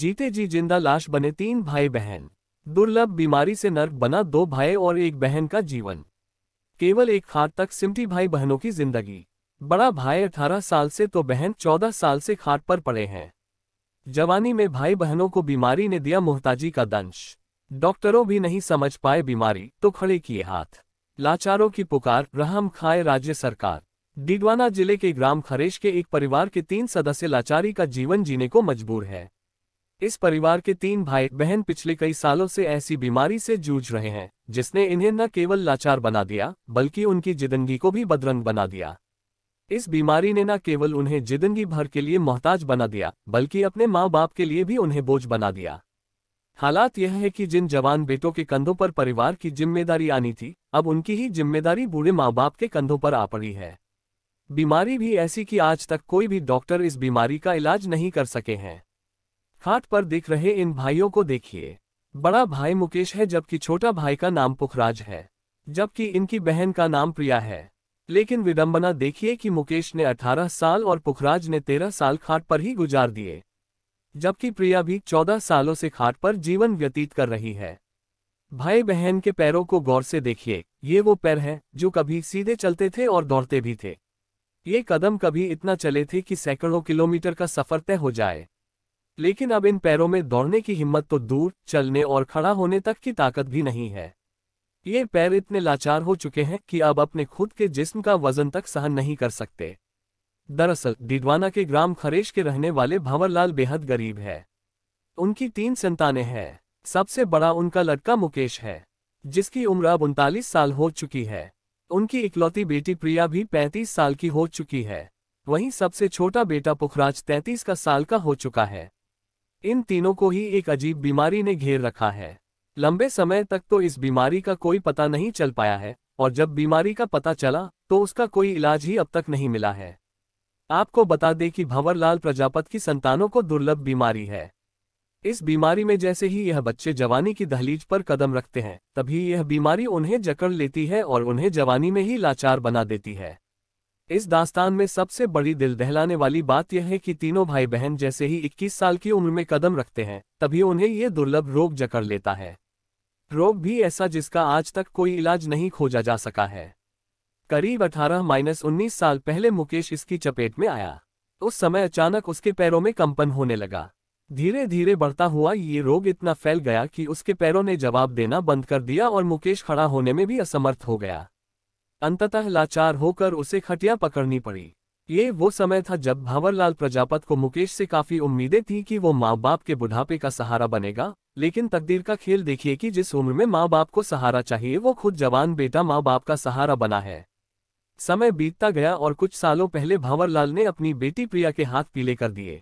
जीते जी जिंदा लाश बने तीन भाई बहन दुर्लभ बीमारी से नर्क बना दो भाई और एक बहन का जीवन केवल एक खाद तक सिमटी भाई बहनों की जिंदगी बड़ा भाई अठारह साल से तो बहन चौदह साल से खाट पर पड़े हैं जवानी में भाई बहनों को बीमारी ने दिया मोहताजी का दंश डॉक्टरों भी नहीं समझ पाए बीमारी तो खड़े किए हाथ लाचारों की पुकार रहम खाए राज्य सरकार डीडवाना जिले के ग्राम खरेश के एक परिवार के तीन सदस्य लाचारी का जीवन जीने को मजबूर है इस परिवार के तीन भाई बहन पिछले कई सालों से ऐसी बीमारी से जूझ रहे हैं जिसने इन्हें न केवल लाचार बना दिया बल्कि उनकी जिंदगी को भी बदरंग बना दिया इस बीमारी ने न केवल उन्हें जिंदगी भर के लिए मोहताज बना दिया बल्कि अपने माँ बाप के लिए भी उन्हें बोझ बना दिया हालात यह है कि जिन जवान बेटों के कंधों पर परिवार की जिम्मेदारी आनी थी अब उनकी ही जिम्मेदारी बूढ़े माँ बाप के कंधों पर आ पड़ी है बीमारी भी ऐसी कि आज तक कोई भी डॉक्टर इस बीमारी का इलाज नहीं कर सके हैं खाट पर दिख रहे इन भाइयों को देखिए बड़ा भाई मुकेश है जबकि छोटा भाई का नाम पुखराज है जबकि इनकी बहन का नाम प्रिया है लेकिन विडंबना देखिए कि मुकेश ने 18 साल और पुखराज ने 13 साल खाट पर ही गुजार दिए जबकि प्रिया भी 14 सालों से खाट पर जीवन व्यतीत कर रही है भाई बहन के पैरों को गौर से देखिए ये वो पैर हैं जो कभी सीधे चलते थे और दौड़ते भी थे ये कदम कभी इतना चले थे कि सैकड़ों किलोमीटर का सफर तय हो जाए लेकिन अब इन पैरों में दौड़ने की हिम्मत तो दूर चलने और खड़ा होने तक की ताकत भी नहीं है ये पैर इतने लाचार हो चुके हैं कि अब अपने खुद के जिस्म का वजन तक सहन नहीं कर सकते दरअसल डिडवाना के ग्राम खरेश के रहने वाले भंवरलाल बेहद गरीब है उनकी तीन संतानें हैं सबसे बड़ा उनका लड़का मुकेश है जिसकी उम्र अब उनतालीस साल हो चुकी है उनकी इकलौती बेटी प्रिया भी पैंतीस साल की हो चुकी है वहीं सबसे छोटा बेटा पुखराज तैंतीस का साल का हो चुका है इन तीनों को ही एक अजीब बीमारी ने घेर रखा है लंबे समय तक तो इस बीमारी का कोई पता नहीं चल पाया है और जब बीमारी का पता चला तो उसका कोई इलाज ही अब तक नहीं मिला है आपको बता दें कि भंवरलाल प्रजापत की संतानों को दुर्लभ बीमारी है इस बीमारी में जैसे ही यह बच्चे जवानी की दहलीज पर कदम रखते हैं तभी यह बीमारी उन्हें जकड़ लेती है और उन्हें जवानी में ही लाचार बना देती है इस दास्तान में सबसे बड़ी दिल दहलाने वाली बात यह है कि तीनों भाई बहन जैसे ही 21 साल की उम्र में कदम रखते हैं तभी उन्हें यह दुर्लभ रोग जकड़ लेता है रोग भी ऐसा जिसका आज तक कोई इलाज नहीं खोजा जा सका है करीब 18 माइनस उन्नीस साल पहले मुकेश इसकी चपेट में आया उस समय अचानक उसके पैरों में कंपन होने लगा धीरे धीरे बढ़ता हुआ ये रोग इतना फैल गया कि उसके पैरों ने जवाब देना बंद कर दिया और मुकेश खड़ा होने में भी असमर्थ हो गया अंततः लाचार होकर उसे खटिया पकड़नी पड़ी ये वो समय था जब भंवरलाल प्रजापत को मुकेश से काफी उम्मीदें थी कि वो माँ बाप के बुढ़ापे का सहारा बनेगा लेकिन तकदीर का खेल देखिए कि जिस उम्र में माँ बाप को सहारा चाहिए वो खुद जवान बेटा माँ बाप का सहारा बना है समय बीतता गया और कुछ सालों पहले भंवरलाल ने अपनी बेटी प्रिया के हाथ पीले कर दिए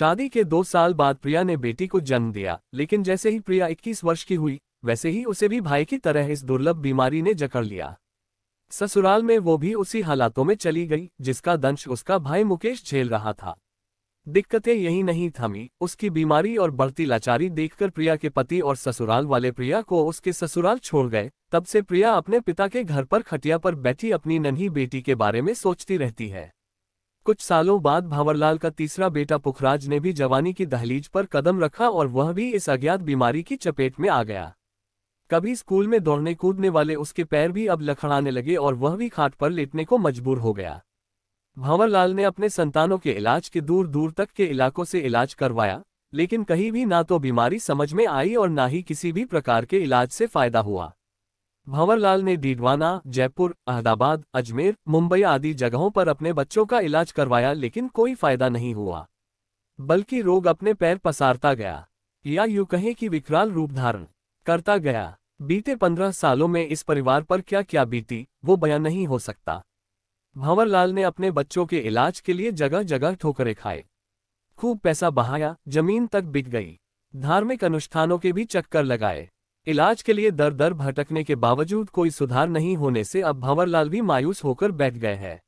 शादी के दो साल बाद प्रिया ने बेटी को जन्म दिया लेकिन जैसे ही प्रिया 21 वर्ष की हुई वैसे ही उसे भी भाई की तरह इस दुर्लभ बीमारी ने जकड़ लिया ससुराल में वो भी उसी हालातों में चली गई जिसका दंश उसका भाई मुकेश झेल रहा था दिक्कतें यही नहीं थमी उसकी बीमारी और बढ़ती लाचारी देखकर प्रिया के पति और ससुराल वाले प्रिया को उसके ससुराल छोड़ गए तब से प्रिया अपने पिता के घर पर खटिया पर बैठी अपनी नन्ही बेटी के बारे में सोचती रहती है कुछ सालों बाद भंवरलाल का तीसरा बेटा पुखराज ने भी जवानी की दहलीज पर कदम रखा और वह भी इस अज्ञात बीमारी की चपेट में आ गया कभी स्कूल में दौड़ने कूदने वाले उसके पैर भी अब लखड़ाने लगे और वह भी खाट पर लेटने को मजबूर हो गया भंवरलाल ने अपने संतानों के इलाज के दूर दूर तक के इलाकों से इलाज करवाया लेकिन कहीं भी ना तो बीमारी समझ में आई और ना ही किसी भी प्रकार के इलाज से फायदा हुआ भंवरलाल ने डीडवाना जयपुर अहमदाबाद अजमेर मुंबई आदि जगहों पर अपने बच्चों का इलाज करवाया लेकिन कोई फायदा नहीं हुआ बल्कि रोग अपने पैर पसारता गया या यूं कहें कि विकराल रूप धारण करता गया बीते पंद्रह सालों में इस परिवार पर क्या क्या बीती वो बयान नहीं हो सकता भंवरलाल ने अपने बच्चों के इलाज के लिए जगह जगह ठोकरे खाए खूब पैसा बहाया जमीन तक बिक गई धार्मिक अनुष्ठानों के भी चक्कर लगाए इलाज के लिए दर दर भटकने के बावजूद कोई सुधार नहीं होने से अब भंवरलाल भी मायूस होकर बैठ गए हैं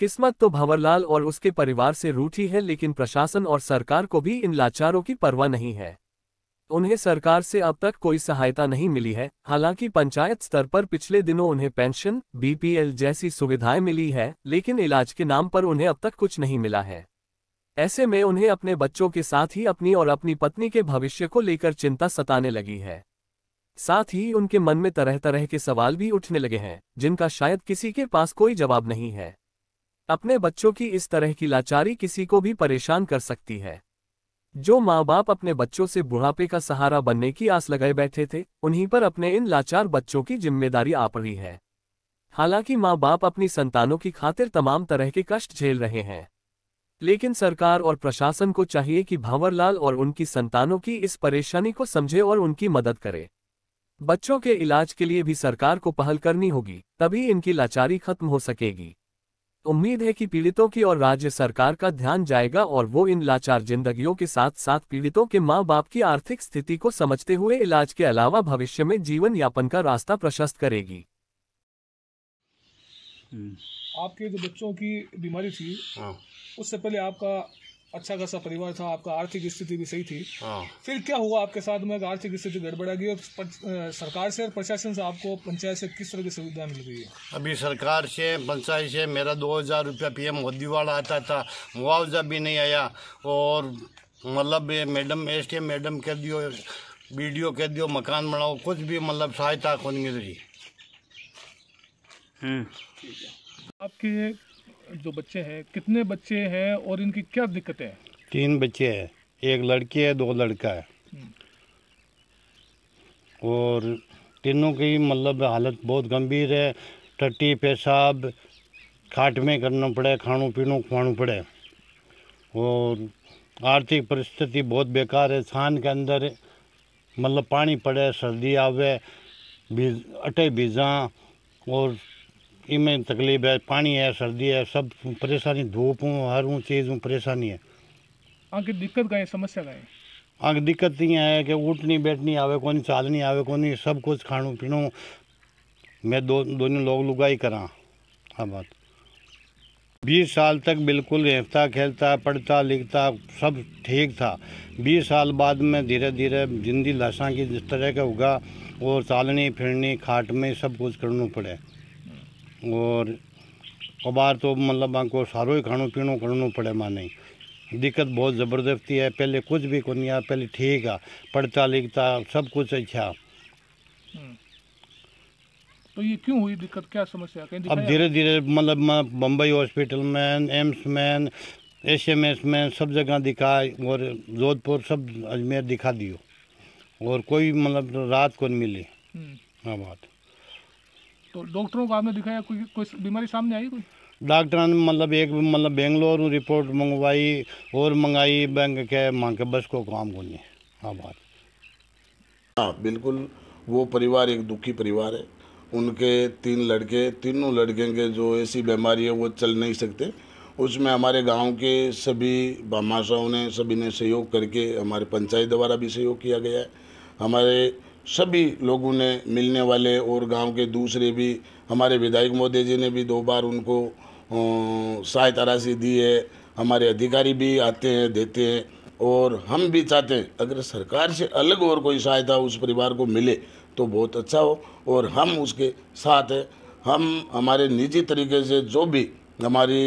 किस्मत तो भंवरलाल और उसके परिवार से रूठी है लेकिन प्रशासन और सरकार को भी इन लाचारों की परवाह नहीं है उन्हें सरकार से अब तक कोई सहायता नहीं मिली है हालांकि पंचायत स्तर पर पिछले दिनों उन्हें पेंशन बीपीएल जैसी सुविधाएं मिली है लेकिन इलाज के नाम पर उन्हें अब तक कुछ नहीं मिला है ऐसे में उन्हें अपने बच्चों के साथ ही अपनी और अपनी पत्नी के भविष्य को लेकर चिंता सताने लगी है साथ ही उनके मन में तरह तरह के सवाल भी उठने लगे हैं जिनका शायद किसी के पास कोई जवाब नहीं है अपने बच्चों की इस तरह की लाचारी किसी को भी परेशान कर सकती है जो माँ बाप अपने बच्चों से बुढ़ापे का सहारा बनने की आस लगाए बैठे थे उन्हीं पर अपने इन लाचार बच्चों की जिम्मेदारी आ पड़ी है हालांकि माँ बाप अपनी संतानों की खातिर तमाम तरह के कष्ट झेल रहे हैं लेकिन सरकार और प्रशासन को चाहिए कि भंवरलाल और उनकी संतानों की इस परेशानी को समझे और उनकी मदद करे बच्चों के इलाज के लिए भी सरकार को पहल करनी होगी तभी इनकी लाचारी खत्म हो सकेगी उम्मीद है कि पीड़ितों की और राज्य सरकार का ध्यान जाएगा और वो इन लाचार जिंदगियों के साथ साथ पीड़ितों के माँ बाप की आर्थिक स्थिति को समझते हुए इलाज के अलावा भविष्य में जीवन यापन का रास्ता प्रशस्त करेगी हम्म। आपके जो बच्चों की बीमारी थी हाँ। उससे पहले आपका अच्छा खासा परिवार था आपका आर्थिक स्थिति भी सही थी हाँ। फिर क्या हुआ आपके साथ में आर्थिक स्थिति गड़बड़ा गई और सरकार से और प्रशासन से आपको पंचायत से किस तरह की सुविधा मिल रही है अभी सरकार से पंचायत से मेरा दो हज़ार रुपया पी एम मोदी वाला आता था मुआवजा भी नहीं आया और मतलब मैडम एस टी मैडम कह दियो बी वीडियो कह दियो मकान बनाओ कुछ भी मतलब सहायता को नहीं मिल रही हम्म। आपके जो बच्चे हैं कितने बच्चे हैं और इनकी क्या दिक्कतें हैं तीन बच्चे हैं एक लड़की है दो लड़का है हम्म। और तीनों की मतलब हालत बहुत गंभीर है टट्टी पेशाब खाट में करना पड़े खानो पीनो खुआना पड़े और आर्थिक परिस्थिति बहुत बेकार है छान के अंदर मतलब पानी पड़े सर्दी आवे बीज अटे बीजा और इमें तकलीफ है पानी है सर्दी है सब परेशानी धूप हूँ हर हूँ चीज़ हूँ परेशानी है आगे दिक्कत का है समस्या का है आगे दिक्कत तो ये है कि उठनी बैठनी आवे कौन चालनी आवे कौन सब कुछ खाणो पीणो मैं दो दोनों लोग लुगाई करा हाँ बात बीस साल तक बिल्कुल रहता खेलता पढ़ता लिखता सब ठीक था बीस साल बाद में धीरे धीरे जिंदी लाशा की जिस तरह का होगा और चालनी फिरनी खाट में सब कुछ करना पड़े और कबार तो मतलब आपको सारो ही खाइणो पीणो करना पड़े माने दिक्कत बहुत ज़बरदस्ती है पहले कुछ भी को नहीं पहले ठीक है पढ़ता लिखता सब कुछ अच्छा हम्म। तो ये क्यों हुई दिक्कत क्या समस्या कहीं अब धीरे धीरे मतलब बम्बई हॉस्पिटल में एम्स में एस एम एस में सब जगह दिखा और जोधपुर सब अजमेर दिखा दियो और कोई मतलब रात को नहीं मिली हम्म। हाँ बात तो डॉक्टरों को आपने दिखाया कोई कोई बीमारी सामने आई कोई डॉक्टर ने मतलब एक मतलब बेंगलोर रिपोर्ट मंगवाई और मंगाई बैंक के मांग के बस को काम को नहीं हाँ बात हाँ बिल्कुल वो परिवार एक दुखी परिवार है उनके तीन लड़के तीनों लड़के के जो ऐसी बीमारी है वो चल नहीं सकते उसमें हमारे गांव के सभी बामाशाओं ने सभी ने सहयोग करके हमारे पंचायत द्वारा भी सहयोग किया गया है हमारे सभी लोगों ने मिलने वाले और गांव के दूसरे भी हमारे विधायक मोदी जी ने भी दो बार उनको सहायता राशि दी है हमारे अधिकारी भी आते हैं देते हैं और हम भी चाहते हैं अगर सरकार से अलग और कोई सहायता उस परिवार को मिले तो बहुत अच्छा हो और हम उसके साथ हैं हम हमारे निजी तरीके से जो भी हमारी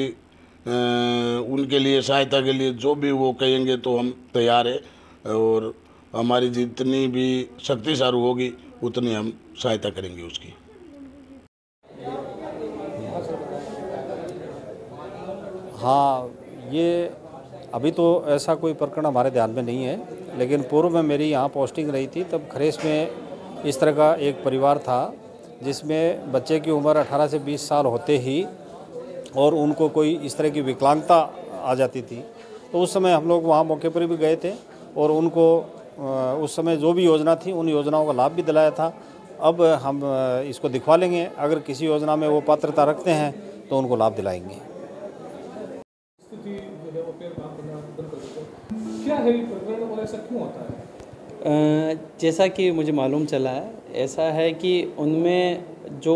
उनके लिए सहायता के लिए जो भी वो कहेंगे तो हम तैयार हैं और हमारी जितनी भी शक्ति होगी उतनी हम सहायता करेंगे उसकी हाँ ये अभी तो ऐसा कोई प्रकरण हमारे ध्यान में नहीं है लेकिन पूर्व में मेरी यहाँ पोस्टिंग रही थी तब खरेस में इस तरह का एक परिवार था जिसमें बच्चे की उम्र 18 से 20 साल होते ही और उनको कोई इस तरह की विकलांगता आ जाती थी तो उस समय हम लोग वहाँ मौके पर भी गए थे और उनको उस समय जो भी योजना थी उन योजनाओं का लाभ भी दिलाया था अब हम इसको दिखवा लेंगे अगर किसी योजना में वो पात्रता रखते हैं तो उनको लाभ दिलाएंगे जैसा कि मुझे मालूम चला है ऐसा है कि उनमें जो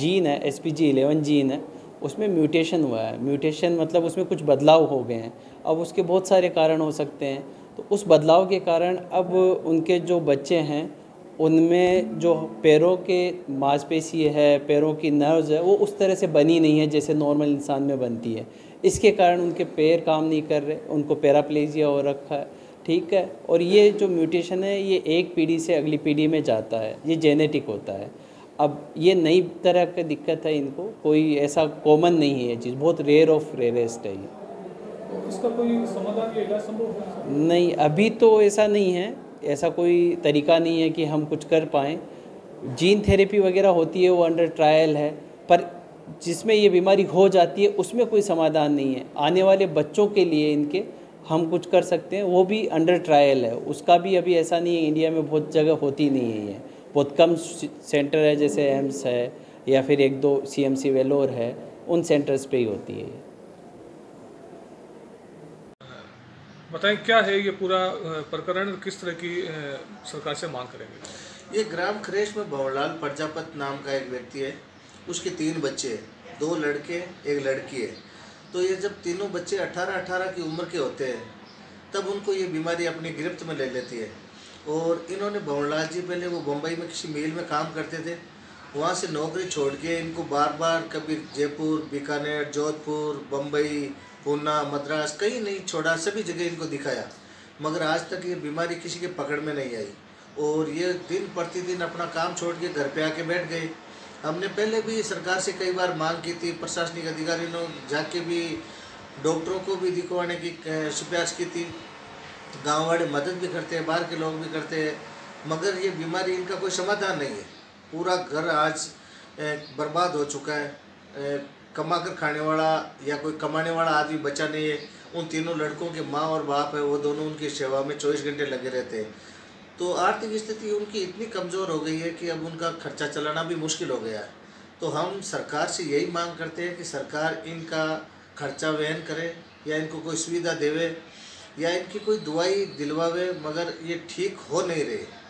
जीन है S P G eleven gene है उसमें म्यूटेशन हुआ है म्यूटेशन मतलब उसमें कुछ बदलाव हो गए हैं अब उसके बहुत सारे कारण हो सकते हैं तो उस बदलाव के कारण अब उनके जो बच्चे हैं उनमें जो पैरों के मांसपेशी है पैरों की नर्व्स है वो उस तरह से बनी नहीं है जैसे नॉर्मल इंसान में बनती है इसके कारण उनके पैर काम नहीं कर रहे उनको पैराप्लेजिया हो रखा है ठीक है और ये जो म्यूटेशन है ये एक पीढ़ी से अगली पीढ़ी में जाता है ये जेनेटिक होता है अब ये नई तरह की दिक्कत है इनको कोई ऐसा कॉमन नहीं है चीज़ बहुत रेयर ऑफ रेयरेस्ट है ये इसका कोई समाधान इलाज संभव नहीं अभी तो ऐसा नहीं है ऐसा कोई तरीका नहीं है कि हम कुछ कर पाएँ जीन थेरेपी वगैरह होती है वो अंडर ट्रायल है पर जिसमें ये बीमारी हो जाती है उसमें कोई समाधान नहीं है आने वाले बच्चों के लिए इनके हम कुछ कर सकते हैं वो भी अंडर ट्रायल है उसका भी अभी ऐसा नहीं है इंडिया में बहुत जगह होती नहीं है ये बहुत कम सेंटर है जैसे एम्स है या फिर एक दो सीएमसी वेलोर है उन सेंटर्स पे ही होती है ये बताएं क्या है ये पूरा प्रकरण किस तरह की सरकार से मांग करेंगे ये ग्राम खरेश में भवरलाल प्रजापत नाम का एक व्यक्ति है उसके तीन बच्चे हैं दो लड़के एक लड़की है तो ये जब तीनों बच्चे अठारह अठारह की उम्र के होते हैं तब उनको ये बीमारी अपनी गिरफ्त में ले लेती है और इन्होंने भवरलाल जी पहले वो बम्बई में किसी मिल में काम करते थे वहाँ से नौकरी छोड़ के इनको बार बार कभी जयपुर बीकानेर जोधपुर बम्बई पूना मद्रास कहीं नहीं छोड़ा सभी जगह इनको दिखाया मगर आज तक ये बीमारी किसी के पकड़ में नहीं आई और ये दिन प्रतिदिन अपना काम छोड़ के घर पे आके बैठ गए हमने पहले भी सरकार से कई बार मांग की थी प्रशासनिक अधिकारियों ने जाके भी डॉक्टरों को भी दिखवाने की सिफारिश की थी गाँव वाले मदद भी करते हैं बाहर के लोग भी करते हैं मगर ये बीमारी इनका कोई समाधान नहीं है पूरा घर आज बर्बाद हो चुका है कमा कर खाने वाला या कोई कमाने वाला आदमी बचा नहीं है उन तीनों लड़कों के माँ और बाप है वो दोनों उनकी सेवा में चौबीस घंटे लगे रहते हैं तो आर्थिक स्थिति उनकी इतनी कमज़ोर हो गई है कि अब उनका खर्चा चलाना भी मुश्किल हो गया है तो हम सरकार से यही मांग करते हैं कि सरकार इनका खर्चा वहन करे या इनको कोई सुविधा देवे या इनकी कोई दुआई दिलवावे मगर ये ठीक हो नहीं रहे